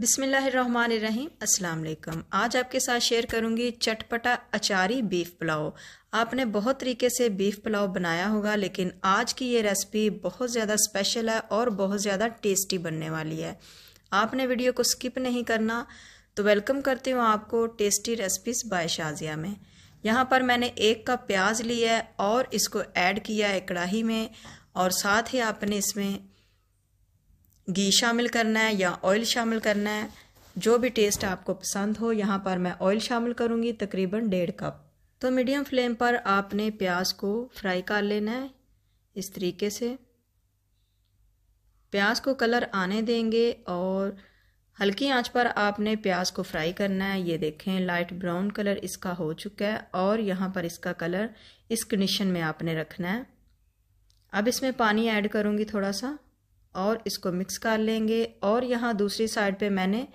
बिसमीम् अल्लाम आज आपके साथ शेयर करूंगी चटपटा अचारी बीफ पुलाव आपने बहुत तरीके से बीफ पुलाव बनाया होगा लेकिन आज की ये रेसिपी बहुत ज़्यादा स्पेशल है और बहुत ज़्यादा टेस्टी बनने वाली है आपने वीडियो को स्किप नहीं करना तो वेलकम करती हूँ आपको टेस्टी रेसिपीज़ बाय शाजिया में यहाँ पर मैंने एक कप प्याज लिया है और इसको ऐड किया है कढ़ाही में और साथ ही आपने इसमें घी शामिल करना है या ऑयल शामिल करना है जो भी टेस्ट आपको पसंद हो यहाँ पर मैं ऑयल शामिल करूँगी तकरीबन डेढ़ कप तो मीडियम फ्लेम पर आपने प्याज को फ्राई कर लेना है इस तरीके से प्याज को कलर आने देंगे और हल्की आंच पर आपने प्याज को फ्राई करना है ये देखें लाइट ब्राउन कलर इसका हो चुका है और यहाँ पर इसका कलर इस कंडीशन में आपने रखना है अब इसमें पानी ऐड करूँगी थोड़ा सा और इसको मिक्स कर लेंगे और यहाँ दूसरी साइड पे मैंने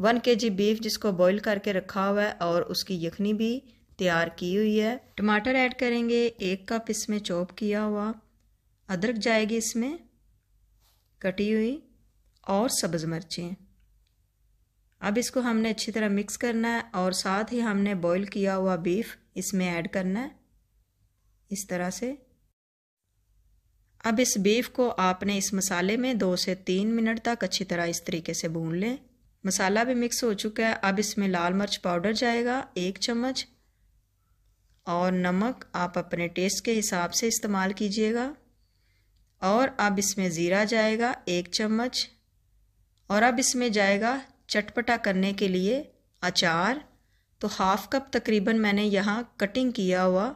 वन के जी बीफ जिसको बॉईल करके रखा हुआ है और उसकी यखनी भी तैयार की हुई है टमाटर ऐड करेंगे एक कप इसमें चॉप किया हुआ अदरक जाएगी इसमें कटी हुई और सब्ज़ मिर्चें अब इसको हमने अच्छी तरह मिक्स करना है और साथ ही हमने बॉईल किया हुआ बीफ इसमें ऐड करना है इस तरह से अब इस बीफ को आपने इस मसाले में दो से तीन मिनट तक अच्छी तरह इस तरीके से भून लें मसाला भी मिक्स हो चुका है अब इसमें लाल मिर्च पाउडर जाएगा एक चम्मच और नमक आप अपने टेस्ट के हिसाब से इस्तेमाल कीजिएगा और अब इसमें ज़ीरा जाएगा एक चम्मच और अब इसमें जाएगा चटपटा करने के लिए अचार तो हाफ़ कप तकरीबन मैंने यहाँ कटिंग किया हुआ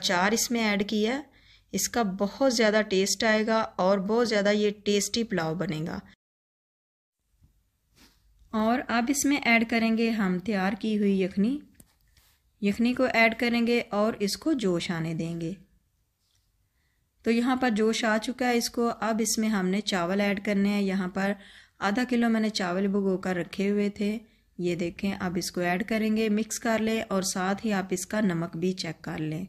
अचार इसमें ऐड किया है इसका बहुत ज़्यादा टेस्ट आएगा और बहुत ज़्यादा ये टेस्टी पुलाव बनेगा और अब इसमें ऐड करेंगे हम तैयार की हुई यखनी यखनी को ऐड करेंगे और इसको जोश आने देंगे तो यहाँ पर जोश आ चुका है इसको अब इसमें हमने चावल ऐड करने हैं यहाँ पर आधा किलो मैंने चावल भुगो कर रखे हुए थे ये देखें अब इसको ऐड करेंगे मिक्स कर लें और साथ ही आप इसका नमक भी चेक कर लें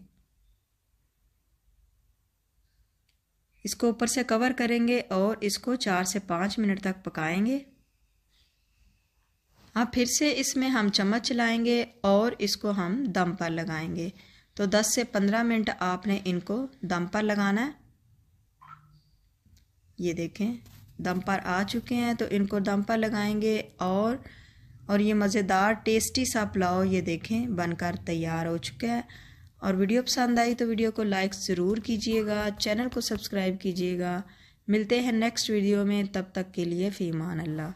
इसको ऊपर से कवर करेंगे और इसको चार से पाँच मिनट तक पकाएंगे अब फिर से इसमें हम चम्मच चलाएंगे और इसको हम दम पर लगाएंगे तो 10 से 15 मिनट आपने इनको दम पर लगाना है ये देखें दम पर आ चुके हैं तो इनको दम पर लगाएंगे और और ये मज़ेदार टेस्टी सा पुलाव ये देखें बनकर तैयार हो चुका है और वीडियो पसंद आई तो वीडियो को लाइक ज़रूर कीजिएगा चैनल को सब्सक्राइब कीजिएगा मिलते हैं नेक्स्ट वीडियो में तब तक के लिए फ़ीमान अल्लाह